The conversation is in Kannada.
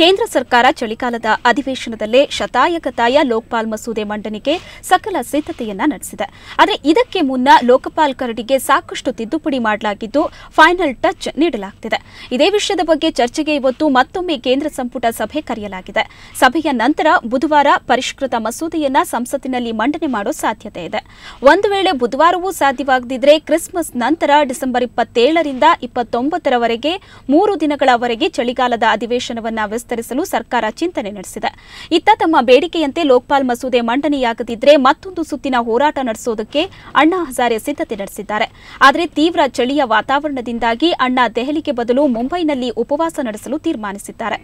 ಕೇಂದ್ರ ಸರ್ಕಾರ ಚಳಿಗಾಲದ ಅಧಿವೇಶನದಲ್ಲೇ ಶತಾಯಕತಾಯ ಲೋಕಪಾಲ್ ಮಸೂದೆ ಮಂಡನೆಗೆ ಸಕಲ ಸಿದ್ಧತೆಯನ್ನ ನಡೆಸಿದೆ ಆದರೆ ಇದಕ್ಕೆ ಮುನ್ನ ಲೋಕಪಾಲ್ ಕರಡಿಗೆ ಸಾಕಷ್ಟು ತಿದ್ದುಪಡಿ ಮಾಡಲಾಗಿದ್ದು ಫೈನಲ್ ಟಚ್ ನೀಡಲಾಗುತ್ತಿದೆ ಇದೇ ವಿಷಯದ ಬಗ್ಗೆ ಚರ್ಚೆಗೆ ಇವತ್ತು ಮತ್ತೊಮ್ಮೆ ಕೇಂದ್ರ ಸಂಪುಟ ಸಭೆ ಕರೆಯಲಾಗಿದೆ ಸಭೆಯ ನಂತರ ಬುಧವಾರ ಪರಿಷ್ಕೃತ ಮಸೂದೆಯನ್ನ ಸಂಸತ್ತಿನಲ್ಲಿ ಮಂಡನೆ ಮಾಡೋ ಸಾಧ್ಯತೆ ಇದೆ ಒಂದು ವೇಳೆ ಬುಧವಾರವೂ ಸಾಧ್ಯವಾಗದಿದ್ರೆ ಕ್ರಿಸ್ಮಸ್ ನಂತರ ಡಿಸೆಂಬರ್ ಇಪ್ಪತ್ತೇಳರಿಂದ ಇಪ್ಪತ್ತೊಂಬತ್ತರವರೆಗೆ ಮೂರು ದಿನಗಳವರೆಗೆ ಚಳಿಗಾಲದ ಅಧಿವೇಶನವನ್ನು ವಿಸ್ತರಿಸಲು ಸರ್ಕಾರ ಚಿಂತನೆ ನಡೆಸಿದೆ ಇತ್ತ ತಮ್ಮ ಬೇಡಿಕೆಯಂತೆ ಲೋಕ್ಪಾಲ್ ಮಸೂದೆ ಮಂಡನೆಯಾಗದಿದ್ದರೆ ಮತ್ತೊಂದು ಸುತ್ತಿನ ಹೋರಾಟ ನಡೆಸುವುದಕ್ಕೆ ಅಣ್ಣಾ ಹಜಾರೆ ಸಿದ್ಧತೆ ನಡೆಸಿದ್ದಾರೆ ಆದರೆ ತೀವ್ರ ಚಳಿಯ ವಾತಾವರಣದಿಂದಾಗಿ ಅಣ್ಣಾ ದೆಹಲಿಗೆ ಬದಲು ಮುಂಬೈನಲ್ಲಿ ಉಪವಾಸ ನಡೆಸಲು ತೀರ್ಮಾನಿಸಿದ್ದಾರೆ